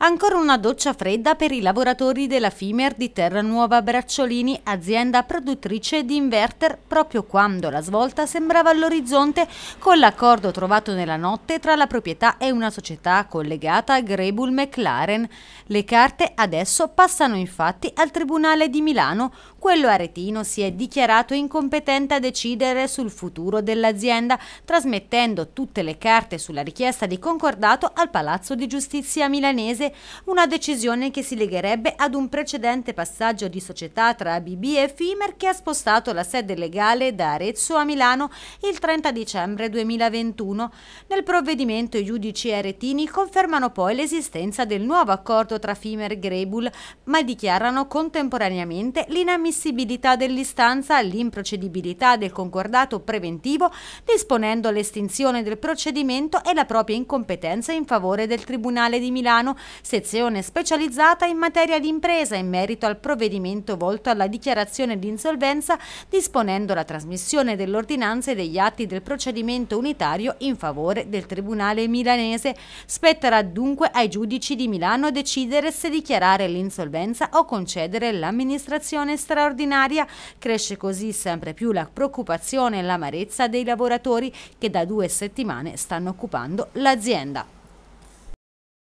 Ancora una doccia fredda per i lavoratori della Fimer di Terranuova Bracciolini, azienda produttrice di inverter, proprio quando la svolta sembrava all'orizzonte con l'accordo trovato nella notte tra la proprietà e una società collegata a Grebul McLaren. Le carte adesso passano infatti al Tribunale di Milano, quello aretino si è dichiarato incompetente a decidere sul futuro dell'azienda, trasmettendo tutte le carte sulla richiesta di concordato al Palazzo di Giustizia milanese, una decisione che si legherebbe ad un precedente passaggio di società tra ABB e Fimer che ha spostato la sede legale da Arezzo a Milano il 30 dicembre 2021. Nel provvedimento i giudici aretini confermano poi l'esistenza del nuovo accordo tra Fimer e Grebul, ma dichiarano contemporaneamente l'inammissibilità l'ammissibilità dell'istanza all'improcedibilità del concordato preventivo, disponendo l'estinzione del procedimento e la propria incompetenza in favore del Tribunale di Milano, sezione specializzata in materia di impresa in merito al provvedimento volto alla dichiarazione di insolvenza, disponendo la trasmissione dell'ordinanza e degli atti del procedimento unitario in favore del Tribunale milanese. Spetterà dunque ai giudici di Milano decidere se dichiarare l'insolvenza o concedere l'amministrazione straordinaria straordinaria, cresce così sempre più la preoccupazione e l'amarezza dei lavoratori che da due settimane stanno occupando l'azienda.